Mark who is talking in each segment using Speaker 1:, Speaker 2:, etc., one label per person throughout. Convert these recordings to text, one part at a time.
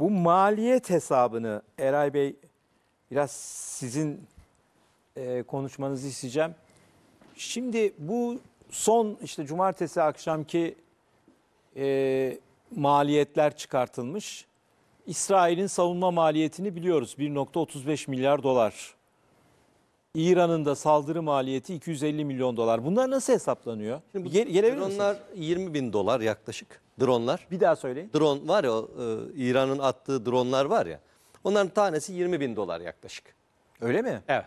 Speaker 1: Bu maliyet hesabını Eray Bey biraz sizin e, konuşmanızı isteyeceğim. Şimdi bu son işte cumartesi akşamki e, maliyetler çıkartılmış. İsrail'in savunma maliyetini biliyoruz 1.35 milyar dolar. İran'ın da saldırı maliyeti 250 milyon dolar. Bunlar nasıl hesaplanıyor? Şimdi bu, dronlar
Speaker 2: misiniz? 20 bin dolar yaklaşık. Dronlar. Bir daha söyleyin. Drone var ya e, İran'ın attığı dronlar var ya. Onların tanesi 20 bin dolar yaklaşık. Öyle mi? Evet.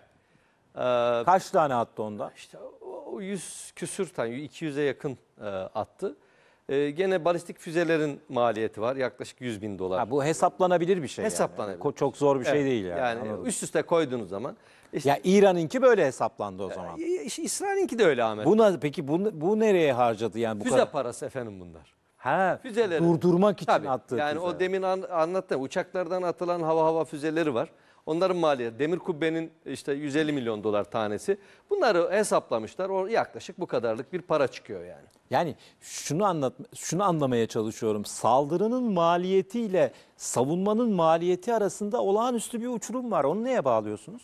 Speaker 2: Ee, Kaç tane attı onda? İşte 100 küsür tane 200'e yakın e, attı. E, gene balistik füzelerin maliyeti var yaklaşık 100 bin dolar. Ha, bu
Speaker 1: hesaplanabilir bir
Speaker 2: şey. Hesaplanabilir. Yani.
Speaker 1: Çok zor bir şey evet, şey değil yani. Yani üst üste
Speaker 2: koyduğunuz zaman işte, ya İran'ınki böyle hesaplandı
Speaker 1: o e, zaman. İşte İsrail'inki de öyle Ahmet. Buna peki bu, bu nereye harcadı yani bu Füze kadar?
Speaker 2: parası efendim bunlar. Ha, füzeleri. Durdurmak
Speaker 1: için Tabii, attığı Yani füze. o
Speaker 2: demin an, anlattım. Uçaklardan atılan hava hava füzeleri var. Onların maliyeti demir kubbenin işte 150 milyon dolar tanesi. Bunları hesaplamışlar. O yaklaşık bu kadarlık bir para çıkıyor yani. Yani şunu anlat şunu anlamaya çalışıyorum. Saldırının maliyetiyle
Speaker 1: savunmanın maliyeti arasında olağanüstü bir uçurum var. Onu neye bağlıyorsunuz?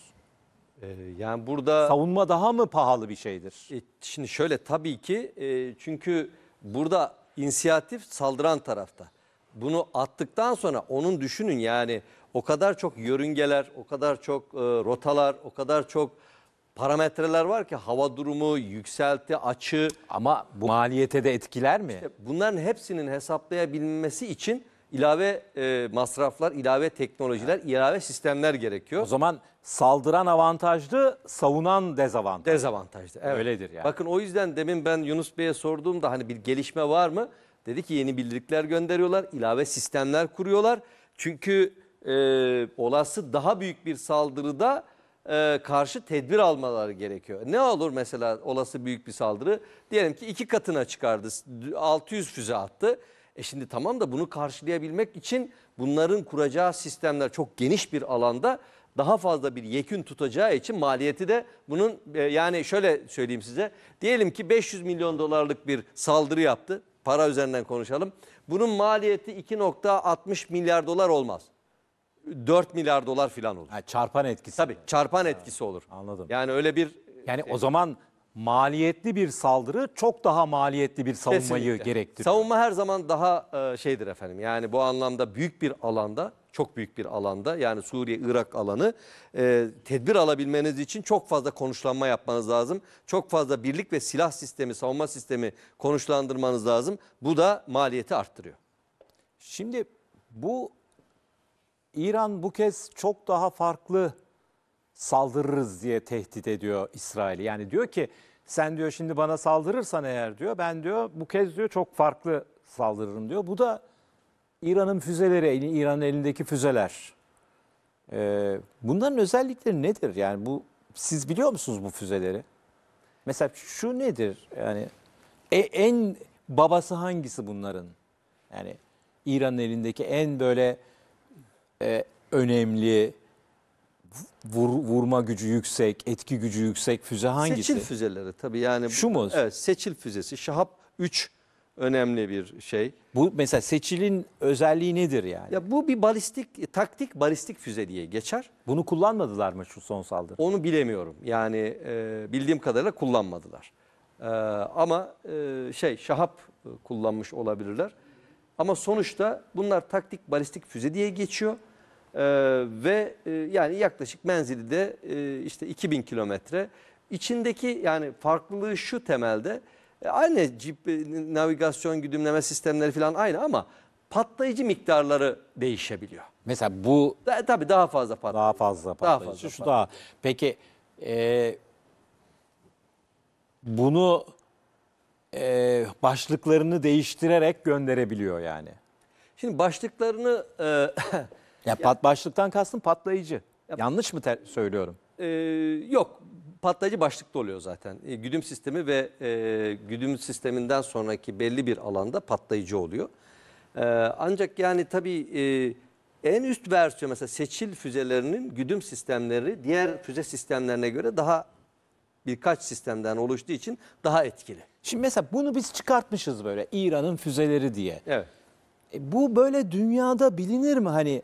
Speaker 2: Ee, yani burada Savunma daha mı pahalı bir şeydir? e, şimdi şöyle tabii ki e, çünkü burada inisiyatif saldıran tarafta. Bunu attıktan sonra onun düşünün yani o kadar çok yörüngeler, o kadar çok e, rotalar, o kadar çok parametreler var ki hava durumu, yükselti, açı Ama bu maliyete de etkiler mi? bunların hepsinin hesaplayabilmesi için ilave e, masraflar, ilave teknolojiler, ilave sistemler gerekiyor. O zaman saldıran avantajlı, savunan dezavantajlı. Dezavantajlı. Evet. Öyledir yani. Bakın o yüzden demin ben Yunus Bey'e sorduğumda hani bir gelişme var mı? Dedi ki yeni bildiriler gönderiyorlar, ilave sistemler kuruyorlar. Çünkü e, olası daha büyük bir saldırıda e, karşı tedbir almaları gerekiyor. Ne olur mesela olası büyük bir saldırı? Diyelim ki iki katına çıkardı, 600 füze attı. E şimdi tamam da bunu karşılayabilmek için bunların kuracağı sistemler çok geniş bir alanda daha fazla bir yekün tutacağı için maliyeti de bunun e, yani şöyle söyleyeyim size. Diyelim ki 500 milyon dolarlık bir saldırı yaptı. Para üzerinden konuşalım. Bunun maliyeti 2.60 milyar dolar olmaz. 4 milyar dolar filan olur. Ha, çarpan etkisi. Tabii çarpan etkisi olur.
Speaker 1: Anladım. Yani öyle bir Yani e, o zaman maliyetli bir saldırı çok daha maliyetli bir savunmayı Kesinlikle. gerektiriyor.
Speaker 2: Savunma her zaman daha e, şeydir efendim. Yani bu anlamda büyük bir alanda, çok büyük bir alanda yani Suriye-Irak alanı e, tedbir alabilmeniz için çok fazla konuşlanma yapmanız lazım. Çok fazla birlik ve silah sistemi, savunma sistemi konuşlandırmanız lazım. Bu da maliyeti arttırıyor. Şimdi bu İran bu kez çok daha farklı saldırırız diye
Speaker 1: tehdit ediyor İsrail'i. Yani diyor ki sen diyor şimdi bana saldırırsan eğer diyor ben diyor bu kez diyor çok farklı saldırırım diyor. Bu da İran'ın füzeleri, İran'ın elindeki füzeler. Ee, bunların özellikleri nedir? Yani bu siz biliyor musunuz bu füzeleri? Mesela şu nedir? Yani e, en babası hangisi bunların? Yani İran'ın elindeki en böyle e, önemli, vur, vurma gücü yüksek,
Speaker 2: etki gücü yüksek füze hangisi? Seçil füzeleri tabii yani. Şu mu? Evet seçil füzesi. Şahap 3 önemli bir şey. Bu mesela seçilin özelliği nedir yani? Ya bu bir balistik taktik balistik füze diye geçer. Bunu kullanmadılar mı şu son saldırı? Onu bilemiyorum. Yani e, bildiğim kadarıyla kullanmadılar. E, ama e, şey Şahap e, kullanmış olabilirler. Ama sonuçta bunlar taktik balistik füze diye geçiyor. Ee, ve e, yani yaklaşık menzili de e, işte 2000 kilometre. İçindeki yani farklılığı şu temelde e, aynı cip, e, navigasyon güdümleme sistemleri falan aynı ama patlayıcı miktarları değişebiliyor. Mesela bu Da, tabii daha fazla patlayıcı. daha fazla patlayıcı. fazla şu daha. Peki
Speaker 1: e, bunu e, başlıklarını değiştirerek gönderebiliyor yani.
Speaker 2: Şimdi başlıklarını e,
Speaker 1: Ya pat başlıktan kastım patlayıcı. Ya- Yanlış mı ter- söylüyorum?
Speaker 2: Ee, yok patlayıcı başlıkta oluyor zaten. Ee, güdüm sistemi ve e, güdüm sisteminden sonraki belli bir alanda patlayıcı oluyor. Ee, ancak yani tabii e, en üst versiyon mesela seçil füzelerinin güdüm sistemleri diğer füze sistemlerine göre daha birkaç sistemden oluştuğu için daha etkili. Şimdi mesela bunu biz çıkartmışız böyle İran'ın füzeleri diye. Evet.
Speaker 1: E, bu böyle dünyada bilinir mi hani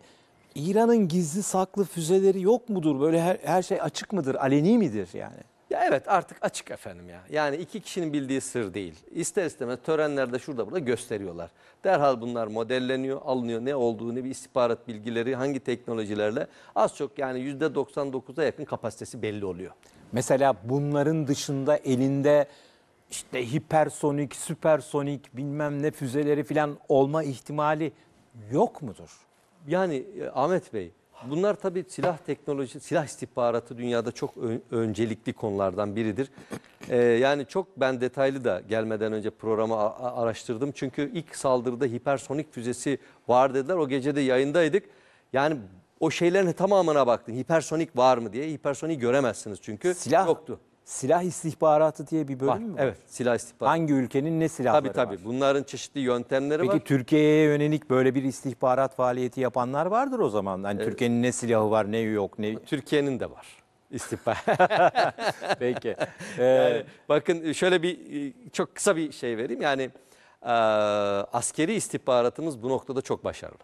Speaker 1: İran'ın gizli saklı füzeleri yok mudur? Böyle her, her şey açık mıdır? Aleni
Speaker 2: midir yani? Ya evet artık açık efendim ya. Yani iki kişinin bildiği sır değil. İster istemez törenlerde şurada burada gösteriyorlar. Derhal bunlar modelleniyor, alınıyor. Ne olduğunu bir istihbarat bilgileri, hangi teknolojilerle az çok yani %99'a yakın kapasitesi belli oluyor. Mesela bunların
Speaker 1: dışında elinde
Speaker 2: işte hipersonik,
Speaker 1: süpersonik bilmem ne füzeleri falan olma ihtimali yok mudur? Yani
Speaker 2: e, Ahmet Bey bunlar tabii silah teknoloji, silah istihbaratı dünyada çok öncelikli konulardan biridir. E, yani çok ben detaylı da gelmeden önce programı araştırdım. Çünkü ilk saldırıda hipersonik füzesi var dediler. O gecede yayındaydık. Yani o şeylerin tamamına baktın. Hipersonik var mı diye. Hipersonik göremezsiniz çünkü Silah yoktu. Silah istihbaratı diye bir bölüm Var, mü? var? evet silah istihbaratı. Hangi ülkenin ne silahları Tabii tabii var? bunların çeşitli yöntemleri var. Peki
Speaker 1: Türkiye'ye yönelik böyle bir istihbarat faaliyeti yapanlar vardır o zaman. Hani ee, Türkiye'nin ne silahı var, ne yok, ne... Türkiye'nin de var istihbarat.
Speaker 2: Peki. Ee, Yani bakın şöyle bir e, çok kısa bir şey vereyim. Yani e, askeri istihbaratımız bu noktada çok başarılı.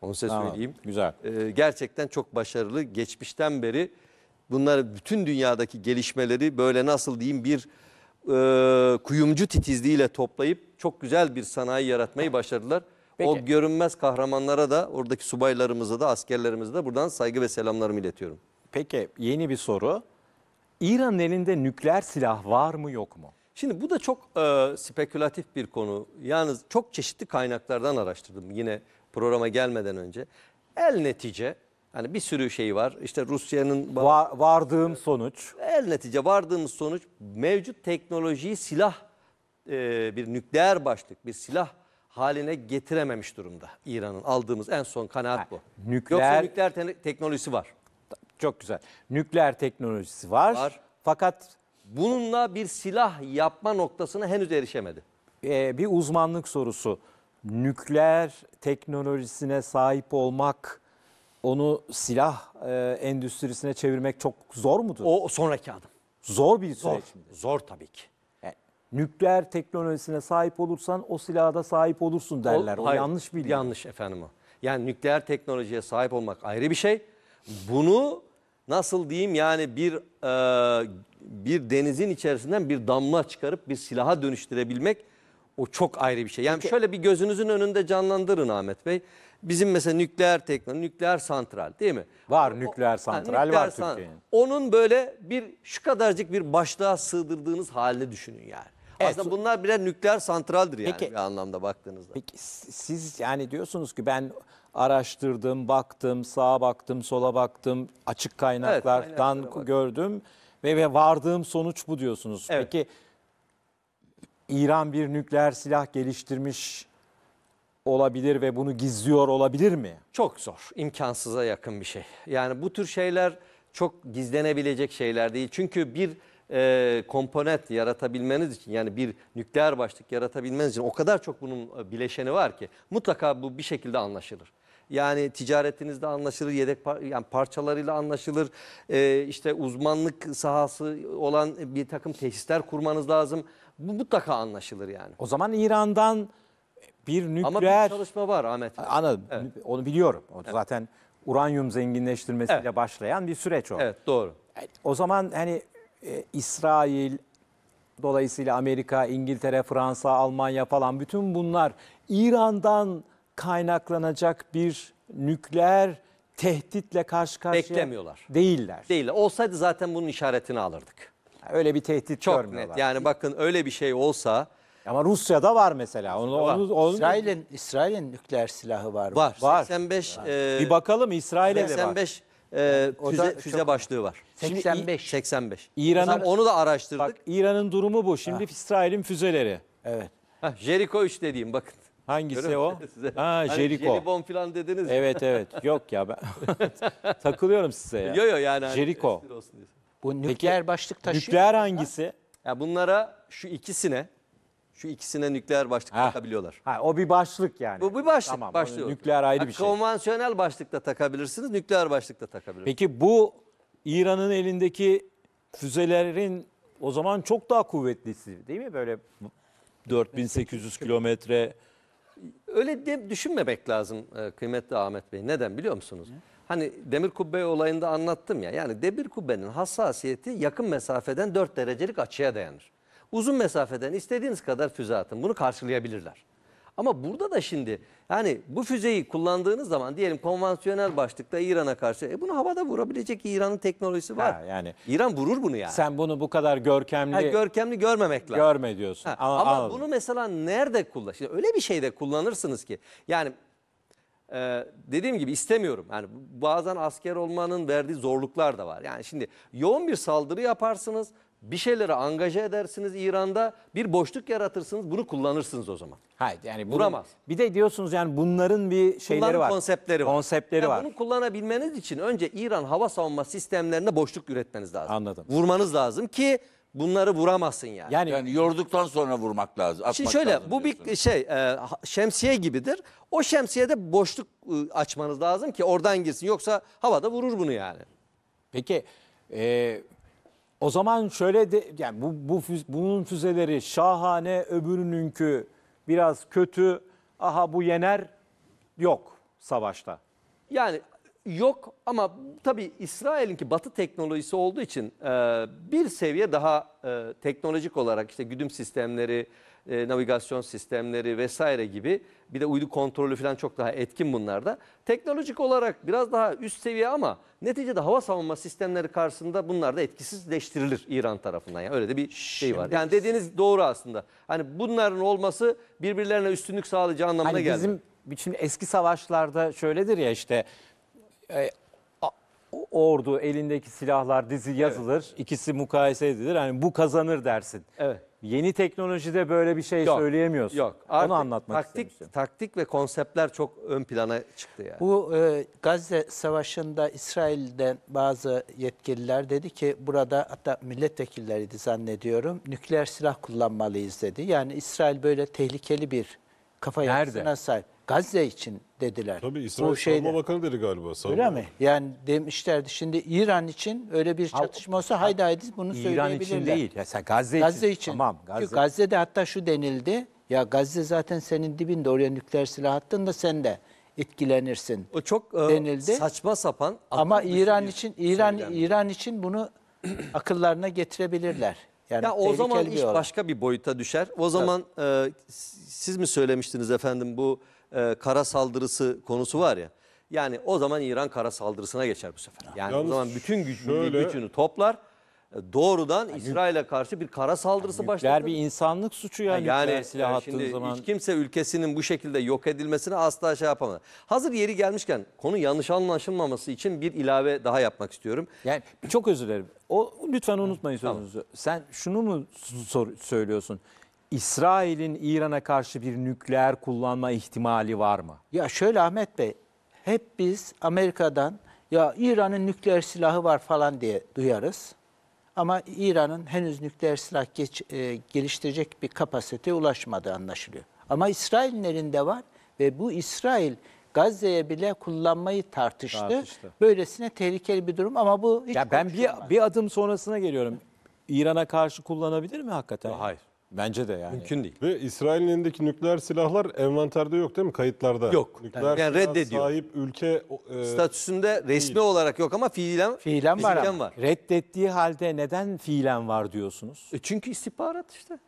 Speaker 2: Onu size tamam, söyleyeyim. Güzel. E, gerçekten çok başarılı. Geçmişten beri bunlar bütün dünyadaki gelişmeleri böyle nasıl diyeyim bir e, kuyumcu titizliğiyle toplayıp çok güzel bir sanayi yaratmayı başardılar. Peki. O görünmez kahramanlara da oradaki subaylarımıza da askerlerimize de buradan saygı ve selamlarımı iletiyorum. Peki yeni bir soru. İran'ın elinde nükleer silah var mı yok mu? Şimdi bu da çok e, spekülatif bir konu. Yalnız çok çeşitli kaynaklardan araştırdım yine programa gelmeden önce. El netice Hani bir sürü şey var. İşte Rusya'nın... Va vardığım sonuç. El netice vardığımız sonuç mevcut teknolojiyi silah, e, bir nükleer başlık, bir silah haline getirememiş durumda İran'ın aldığımız en son kanaat ha, bu. Nükleer... Yoksa nükleer te teknolojisi var. Çok güzel. Nükleer teknolojisi var. var. Fakat bununla bir silah yapma noktasına henüz erişemedi.
Speaker 1: Ee, bir uzmanlık sorusu. Nükleer teknolojisine sahip olmak onu silah e, endüstrisine çevirmek çok zor mudur? O sonraki adım.
Speaker 2: Zor bir süreç zor, midir? Zor tabii ki.
Speaker 1: E, nükleer teknolojisine sahip olursan o silaha da sahip olursun derler. O, o hayır, yanlış bir Yanlış
Speaker 2: efendim o. Yani nükleer teknolojiye sahip olmak ayrı bir şey. Bunu nasıl diyeyim yani bir e, bir denizin içerisinden bir damla çıkarıp bir silaha dönüştürebilmek o çok ayrı bir şey. Yani Peki. şöyle bir gözünüzün önünde canlandırın Ahmet Bey. Bizim mesela nükleer teknoloji, nükleer santral değil mi? Var nükleer santral ha, nükleer var Türkiye'nin. Onun böyle bir şu kadarcık bir başlığa sığdırdığınız halde düşünün yani. Evet. Aslında bunlar birer nükleer santraldir yani peki, bir anlamda baktığınızda. Peki siz yani diyorsunuz ki ben araştırdım,
Speaker 1: baktım, sağa baktım, sola baktım, açık kaynaklardan evet, gördüm ve, ve vardığım sonuç bu diyorsunuz. Evet. Peki İran bir nükleer silah geliştirmiş olabilir ve bunu gizliyor olabilir mi? Çok zor,
Speaker 2: imkansıza yakın bir şey. Yani bu tür şeyler çok gizlenebilecek şeyler değil. Çünkü bir e, komponent yaratabilmeniz için yani bir nükleer başlık yaratabilmeniz için o kadar çok bunun e, bileşeni var ki mutlaka bu bir şekilde anlaşılır. Yani ticaretinizde anlaşılır, yedek par yani parçalarıyla anlaşılır. Ee, işte uzmanlık sahası olan bir takım tesisler kurmanız lazım. Bu mutlaka anlaşılır yani. O zaman İran'dan bir nükleer... Ama bir çalışma var Ahmet. Anladım. Evet. Onu biliyorum. O evet.
Speaker 1: zaten uranyum zenginleştirmesiyle evet. başlayan bir süreç o. Evet doğru. O zaman hani e, İsrail, dolayısıyla Amerika, İngiltere, Fransa, Almanya falan bütün bunlar İran'dan kaynaklanacak bir nükleer tehditle karşı karşıya beklemiyorlar. Değiller.
Speaker 2: Değiller. Olsaydı zaten bunun işaretini alırdık.
Speaker 1: Öyle bir tehdit Çok görmüyorlar. Çok net.
Speaker 2: Yani bakın öyle bir şey olsa
Speaker 1: ama Rusya'da
Speaker 3: var mesela. Onu, var. onu, onu İsrail'in nükleer silahı var. Var. var.
Speaker 2: 85 e, bir bakalım İsrail'e de var. 85 e, O füze, çok- başlığı var. 85. 85.
Speaker 1: İran'ın- onu da araştırdık. Bak İran'ın durumu bu. Şimdi ah. İsrail'in füzeleri. Evet. Heh, Jericho 3 dediğim bakın. Hangisi o? musun Ha Hani Jericho. Jelibon
Speaker 2: falan dediniz. evet evet.
Speaker 1: Yok ya ben takılıyorum size ya. yok yo yani. Hani Jericho. espri Bu nükleer
Speaker 2: başlık taşıyor. Nükleer hangisi? Ya bunlara şu ikisine şu ikisine nükleer başlık Ha. takabiliyorlar. Ha, o bir başlık yani. Bu bir başlık. Tamam, başlıyor. Nükleer ayrı Ha, bir şey. Konvansiyonel başlıkta takabilirsiniz, nükleer başlıkta takabilirsiniz. Peki bu İran'ın elindeki füzelerin o zaman çok daha kuvvetlisi değil mi? Böyle 4800 kilometre Öyle de düşünmemek lazım e, kıymetli Ahmet Bey. Neden biliyor musunuz? Hani demir kubbe olayında anlattım ya. Yani demir kubbenin hassasiyeti yakın mesafeden 4 derecelik açıya dayanır. Uzun mesafeden istediğiniz kadar füze atın. Bunu karşılayabilirler. Ama burada da şimdi yani bu füzeyi kullandığınız zaman diyelim konvansiyonel başlıkta İran'a karşı e bunu havada vurabilecek İran'ın teknolojisi var. Ha, yani İran vurur bunu yani. Sen bunu bu kadar görkemli ha, görkemli görmemek lazım. Görme diyorsun. Ha, ama ama bunu mesela nerede kullan? Şimdi öyle bir şeyde kullanırsınız ki yani ee, dediğim gibi istemiyorum. Yani bazen asker olmanın verdiği zorluklar da var. Yani şimdi yoğun bir saldırı yaparsınız bir şeyleri angaje edersiniz İran'da bir boşluk yaratırsınız bunu kullanırsınız o zaman. Hayır yani bunu, Vuramaz.
Speaker 1: Bir de diyorsunuz yani bunların bir şeyleri bunların var. konseptleri var. Konseptleri yani var.
Speaker 2: Bunu kullanabilmeniz için önce İran hava savunma sistemlerinde boşluk üretmeniz lazım. Anladım. Vurmanız lazım ki bunları vuramazsın yani. Yani, yani yorduktan sonra vurmak lazım. Şimdi şöyle lazım bu diyorsun. bir şey e, şemsiye gibidir. O şemsiyede boşluk e, açmanız lazım ki oradan girsin. Yoksa havada vurur bunu yani. Peki e,
Speaker 1: o zaman şöyle de yani bu, bu bunun füzeleri şahane, öbürününkü biraz kötü. Aha bu yener yok savaşta.
Speaker 2: Yani yok ama tabii İsrail'inki batı teknolojisi olduğu için e, bir seviye daha e, teknolojik olarak işte güdüm sistemleri, e, navigasyon sistemleri vesaire gibi bir de uydu kontrolü falan çok daha etkin bunlarda. Teknolojik olarak biraz daha üst seviye ama neticede hava savunma sistemleri karşısında bunlar da etkisizleştirilir İran tarafından. Yani öyle de bir şey var. Yani dediğiniz doğru aslında. Hani bunların olması birbirlerine üstünlük sağlayacağı anlamına hani geldi. Bizim
Speaker 1: şimdi eski savaşlarda şöyledir ya işte e, ordu elindeki silahlar dizi yazılır. ikisi mukayese edilir. Hani bu kazanır dersin. Evet. Yeni teknolojide böyle bir şey Yok, söyleyemiyorsun.
Speaker 2: Yok. Artık Onu anlatmak taktik, istemiştim. taktik ve konseptler çok ön plana çıktı yani.
Speaker 3: Bu e, Gazze Savaşı'nda İsrail'den bazı yetkililer dedi ki burada hatta milletvekilleriydi zannediyorum. Nükleer silah kullanmalıyız dedi. Yani İsrail böyle tehlikeli bir kafa Nerede? yapısına sahip. Gazze için dediler. Tabii İsrail Bu şeyde- Savunma
Speaker 1: Bakanı dedi galiba. Savunma Öyle mi?
Speaker 3: Yani demişlerdi şimdi İran için öyle bir çatışma olsa haydi haydi bunu İran söyleyebilirler. için değil. Ya Gazze, Gazze için. Tamam Gazze. Çünkü Gazze'de hatta şu denildi. Ya Gazze zaten senin dibinde oraya nükleer silah attın da sen de etkilenirsin. O çok e, denildi. saçma sapan. Ama İran için İran söylem. İran için bunu akıllarına getirebilirler. Yani Ya o zaman iş olay. başka
Speaker 2: bir boyuta düşer. O zaman e, siz mi söylemiştiniz efendim bu e, kara saldırısı konusu var ya. Yani o zaman İran kara saldırısına geçer bu sefer. Yani Yalnız o zaman bütün gücünü, şöyle- gücünü toplar. e, Doğrudan İsrail'e karşı bir kara saldırısı başlatır. Nükleer bir insanlık suçu ya yani, e, silah yani attığın zaman. hiç kimse ülkesinin bu şekilde yok edilmesine asla şey yapamaz. Hazır yeri gelmişken konu yanlış anlaşılmaması için bir ilave daha yapmak istiyorum. Yani çok özür dilerim. O lütfen
Speaker 1: unutmayın sözünüzü. Sen şunu mu sor- söylüyorsun? İsrail'in İran'a
Speaker 3: karşı bir nükleer kullanma ihtimali var mı? Ya şöyle Ahmet Bey, hep biz Amerika'dan ya İran'ın nükleer silahı var falan diye duyarız. Ama İran'ın henüz nükleer silah geç, e, geliştirecek bir kapasiteye ulaşmadığı anlaşılıyor. Ama İsrail'in elinde var ve bu İsrail Gazze'ye bile kullanmayı tartıştı. tartıştı. Böylesine tehlikeli bir durum ama bu hiç Ya ben bir, bir adım sonrasına geliyorum.
Speaker 1: İran'a karşı kullanabilir mi hakikaten? Hayır. Bence de yani. Mümkün değil. Ve İsrail'in elindeki nükleer silahlar envanterde yok değil mi? Kayıtlarda. Yok. Nükleer yani reddediyor. sahip
Speaker 2: ülke e, statüsünde resmi değil. olarak yok ama fiilen Fiilen var ama. var.
Speaker 1: Reddettiği halde neden
Speaker 2: fiilen var diyorsunuz? E çünkü istihbarat işte.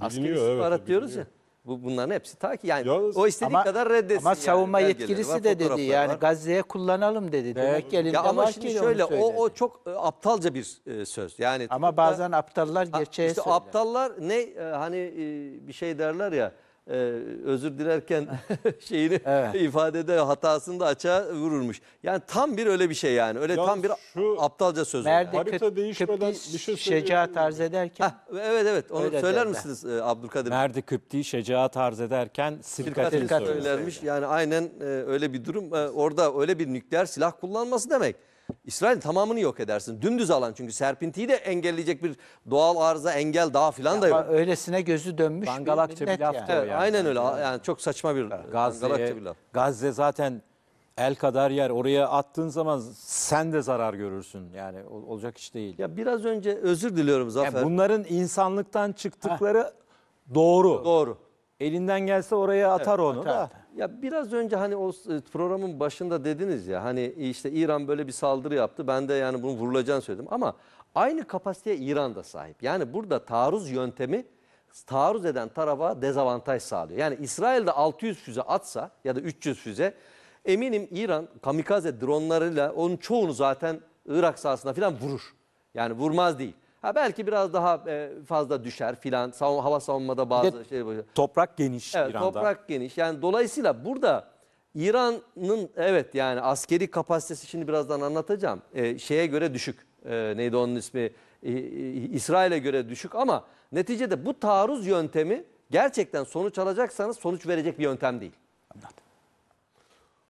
Speaker 2: Askeri Biliniyor, evet, diyoruz biliniyor. ya. Bu bunların hepsi ta ki yani Yalnız- o istediği Ama- kadar reddetsin. Ama savunma belgeleri yetkilisi var, de dedi yani
Speaker 3: Gazze'ye kullanalım dedi. Demek ki elinde Ya ama var şimdi ki şöyle o, o
Speaker 2: çok e, aptalca bir e, söz. Yani tutup da- ama bazen aptallar gerçeğe işte söyler. aptallar ne e, hani e, bir şey derler ya e, özür dilerken şeyini evet. ifadede hatasını da açığa vururmuş. Yani tam bir öyle bir şey yani. Öyle ya tam bir şu aptalca söz. Nerede yani. harita
Speaker 3: değişmeden bir şey şecaat arz ederken. Ha, evet evet onu öyle söyler derler.
Speaker 2: misiniz e, Abdülkadir? Nerede Kıpti şecaat
Speaker 1: arz ederken sirkatini, sirkatini söylermiş.
Speaker 2: Yani aynen e, öyle bir durum. E, orada öyle bir nükleer silah kullanması demek. İsrailin tamamını yok edersin. Dümdüz alan çünkü serpintiyi de engelleyecek bir doğal arıza, engel dağ filan da yok.
Speaker 3: Öylesine gözü dönmüş Dangalakça bir, bir laf yani. yani. Aynen öyle. Yani
Speaker 2: çok saçma bir Gazze'ye, bir laf. Gazze zaten el kadar yer.
Speaker 1: Oraya attığın zaman sen de zarar görürsün. Yani olacak iş değil. Ya biraz önce özür
Speaker 2: diliyorum Zafer. Yani bunların insanlıktan çıktıkları Heh. doğru. Doğru. Elinden gelse oraya atar evet, onu atar, da. Ya biraz önce hani o programın başında dediniz ya hani işte İran böyle bir saldırı yaptı. Ben de yani bunu vurulacağını söyledim ama aynı kapasiteye İran da sahip. Yani burada taarruz yöntemi taarruz eden tarafa dezavantaj sağlıyor. Yani İsrail de 600 füze atsa ya da 300 füze eminim İran kamikaze dronlarıyla onun çoğunu zaten Irak sahasına falan vurur. Yani vurmaz değil. Ha belki biraz daha e, fazla düşer filan. Savun, hava savunmada bazı şey Toprak geniş evet, İran'da. Toprak geniş. Yani dolayısıyla burada İran'ın evet yani askeri kapasitesi şimdi birazdan anlatacağım. E, şeye göre düşük. E, neydi onun ismi? E, e İsrail'e göre düşük ama neticede bu taarruz yöntemi gerçekten sonuç alacaksanız sonuç verecek bir yöntem değil. Anladım.